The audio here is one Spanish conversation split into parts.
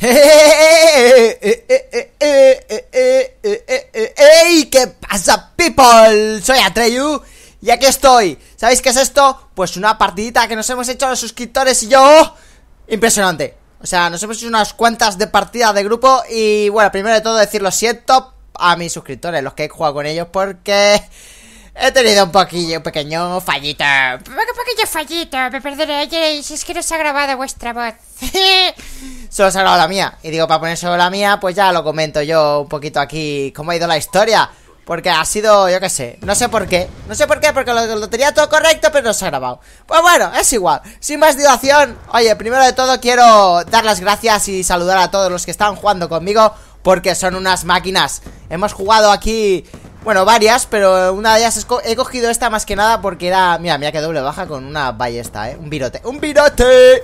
ey ¿Qué pasa, people? Soy Atreyu y aquí estoy. ¿Sabéis qué es esto? Pues una partidita que nos hemos hecho los suscriptores y yo. Impresionante. O sea, nos hemos hecho unas cuantas de partida de grupo y bueno, primero de todo decir lo siento a mis suscriptores, los que he jugado con ellos, porque He tenido un poquillo, un pequeño fallito. Un poquillo fallito, me Oye, si es que no se ha grabado vuestra voz. solo se ha grabado la mía. Y digo, para poner solo la mía, pues ya lo comento yo un poquito aquí cómo ha ido la historia. Porque ha sido, yo qué sé, no sé por qué. No sé por qué, porque lo tenía todo correcto, pero no se ha grabado. Pues bueno, es igual. Sin más dilación, oye, primero de todo quiero dar las gracias y saludar a todos los que están jugando conmigo porque son unas máquinas. Hemos jugado aquí bueno, varias, pero una de ellas he cogido esta más que nada porque era... Mira, mira que doble baja con una ballesta, ¿eh? Un virote. ¡Un virote!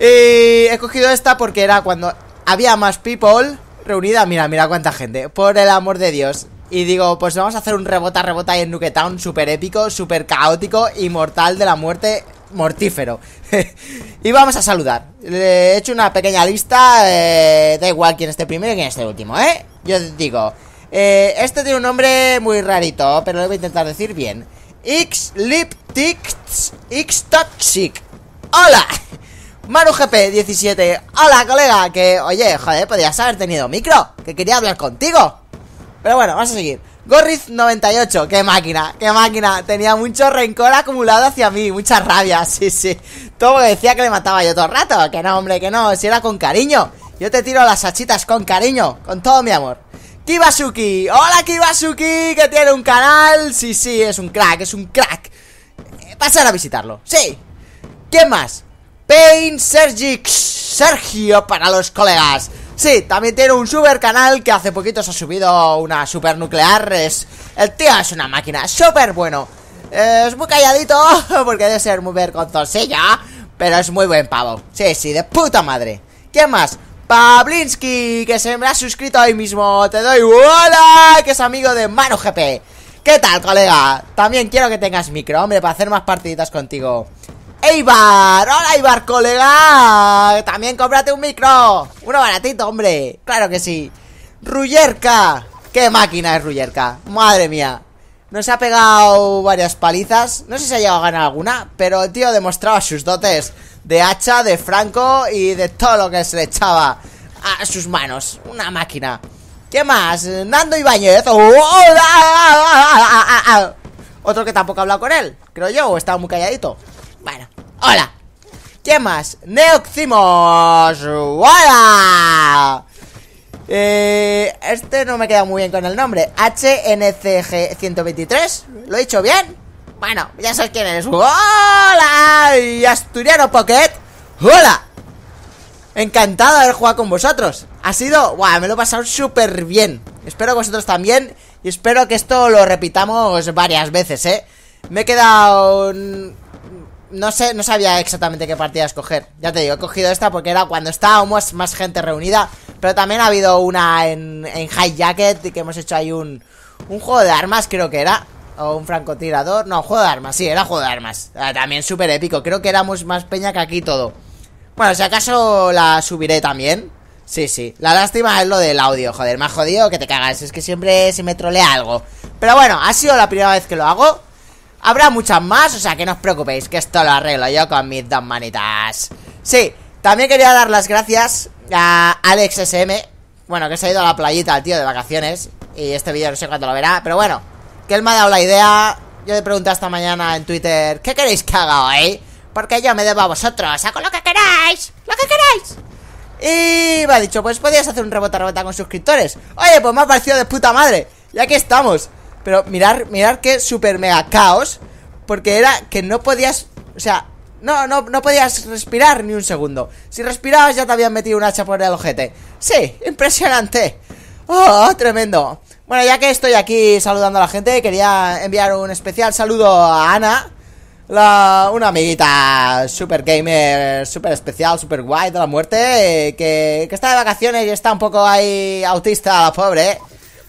Y he cogido esta porque era cuando había más people reunida. Mira, mira cuánta gente. Por el amor de Dios. Y digo, pues vamos a hacer un rebota, rebota ahí en Town Súper épico, súper caótico, inmortal de la muerte, mortífero. y vamos a saludar. Le he hecho una pequeña lista. Eh, da igual quién esté primero y quién esté último, ¿eh? Yo digo, eh, este tiene un nombre muy rarito, pero lo voy a intentar decir bien. Xliptix Xtoxic. ¡Hola! MaruGP17. ¡Hola, colega! Que, oye, joder, podías haber tenido micro. Que quería hablar contigo. Pero bueno, vamos a seguir. Gorriz98. ¡Qué máquina! ¡Qué máquina! Tenía mucho rencor acumulado hacia mí. Mucha rabia, sí, sí. Todo decía que le mataba yo todo el rato. Que no, hombre, que no. Si era con cariño. Yo te tiro las hachitas con cariño. Con todo mi amor. Kibasuki, hola Kibasuki, que tiene un canal. Sí, sí, es un crack, es un crack. Eh, pasar a visitarlo, sí. ¿Quién más? Pain Sergix, Sergio para los colegas. Sí, también tiene un super canal que hace poquitos ha subido una super nuclear. Es, el tío es una máquina, súper bueno. Eh, es muy calladito porque debe ser muy ya pero es muy buen pavo. Sí, sí, de puta madre. ¿Quién más? Pablinski, que se me ha suscrito hoy mismo. Te doy hola, que es amigo de mano GP. ¿Qué tal, colega? También quiero que tengas micro, hombre, para hacer más partiditas contigo. Eibar, hola Eibar, colega. También cómprate un micro. Uno baratito, hombre. Claro que sí. ¡Rullerka! Qué máquina es Rullerka! Madre mía. Nos ha pegado varias palizas. No sé si ha llegado a ganar alguna, pero el tío demostraba sus dotes de hacha, de franco y de todo lo que se le echaba a sus manos. Una máquina. ¿Qué más? Nando Ibáñez. Otro que tampoco ha hablado con él, creo yo, o estaba muy calladito. Bueno, hola. ¿Qué más? Neoximos. ¡Hola! Eh, este no me queda muy bien con el nombre. HNCG123. ¿Lo he dicho bien? Bueno, ya sabéis quién es ¡Hola! Asturiano Pocket. ¡Hola! Encantado de haber jugado con vosotros. Ha sido, Buah, me lo he pasado súper bien. Espero que vosotros también. Y espero que esto lo repitamos varias veces, ¿eh? Me he quedado... No sé, no sabía exactamente qué partida escoger. Ya te digo, he cogido esta porque era cuando estábamos más gente reunida. Pero también ha habido una en, en High Jacket Y que hemos hecho ahí un, un juego de armas, creo que era. O un francotirador. No, juego de armas, sí, era juego de armas. Ah, también súper épico. Creo que éramos más peña que aquí todo. Bueno, si acaso la subiré también. Sí, sí. La lástima es lo del audio, joder. Más jodido que te cagas. Es que siempre se me trolea algo. Pero bueno, ha sido la primera vez que lo hago. Habrá muchas más, o sea que no os preocupéis, que esto lo arreglo yo con mis dos manitas. Sí, también quería dar las gracias a Alex SM. Bueno, que se ha ido a la playita, Al tío, de vacaciones. Y este vídeo no sé cuándo lo verá, pero bueno. Que él me ha dado la idea. Yo le pregunté esta mañana en Twitter, ¿qué queréis que haga hoy? Porque yo me debo a vosotros, hago lo que queráis, lo que queráis. Y me ha dicho, pues podías hacer un rebota rebota con suscriptores. Oye, pues me ha parecido de puta madre. Y aquí estamos. Pero mirar, mirar qué super mega caos. Porque era que no podías. O sea, no, no, no podías respirar ni un segundo. Si respirabas ya te habían metido un hacha por el ojete. Sí, impresionante. Oh, tremendo. Bueno, ya que estoy aquí saludando a la gente, quería enviar un especial saludo a Ana, la, una amiguita super gamer, super especial, super guay de la muerte, eh, que, que, está de vacaciones y está un poco ahí autista, pobre.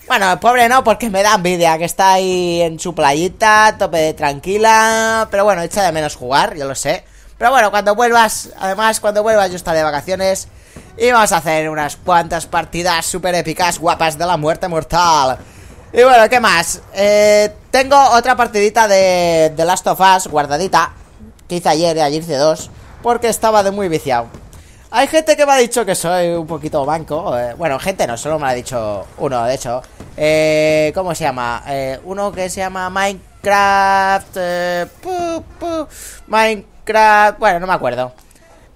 Bueno, pobre no, porque me da envidia, que está ahí en su playita, tope tranquila, pero bueno, echa de menos jugar, yo lo sé. Pero bueno, cuando vuelvas, además, cuando vuelvas yo estaré de vacaciones y vamos a hacer unas cuantas partidas super épicas, guapas de la muerte mortal. Y bueno, ¿qué más? Eh, tengo otra partidita de, The Last of Us guardadita, que hice ayer y ayer hice dos, porque estaba de muy viciado. Hay gente que me ha dicho que soy un poquito banco. Eh, bueno, gente no, solo me lo ha dicho uno, de hecho. Eh, ¿Cómo se llama? uno que se llama Minecraft... Minecraft... Bueno, no me acuerdo.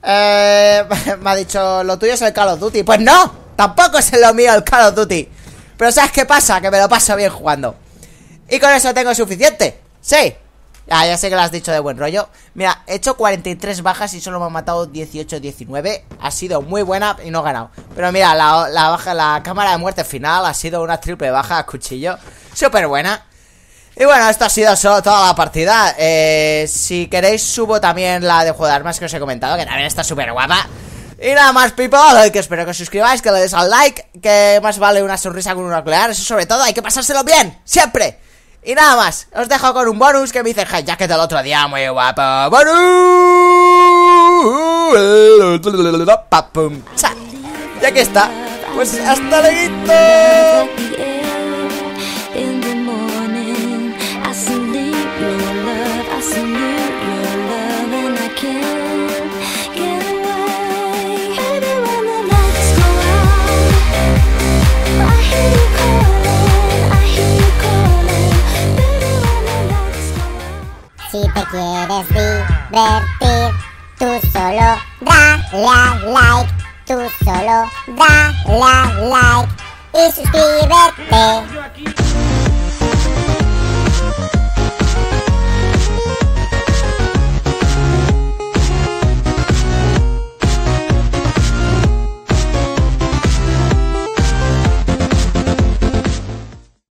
Eh, me ha dicho, lo tuyo es el Call of Duty. Pues no, tampoco es lo mío el Call of Duty. Pero ¿sabes qué pasa? Que me lo paso bien jugando. Y con eso tengo suficiente. Sí. Ah, ya sé que lo has dicho de buen rollo. Mira, he hecho 43 bajas y solo me han matado 18-19. Ha sido muy buena y no he ganado. Pero mira, la, baja, la cámara de muerte final ha sido una triple baja cuchillo. Súper buena. Y bueno, esto ha sido toda la partida eh, Si queréis subo también la de jugar más armas que os he comentado Que también está súper guapa Y nada más people, que espero que os suscribáis, que le des al like Que más vale una sonrisa con un nuclear Eso sobre todo, hay que pasárselo bien, siempre Y nada más, os dejo con un bonus que me dice Hey que del otro día, muy guapo Bonus Y aquí está Pues hasta luego Si te quieres divertir, tú solo dale like, tú solo dale like y suscríbete.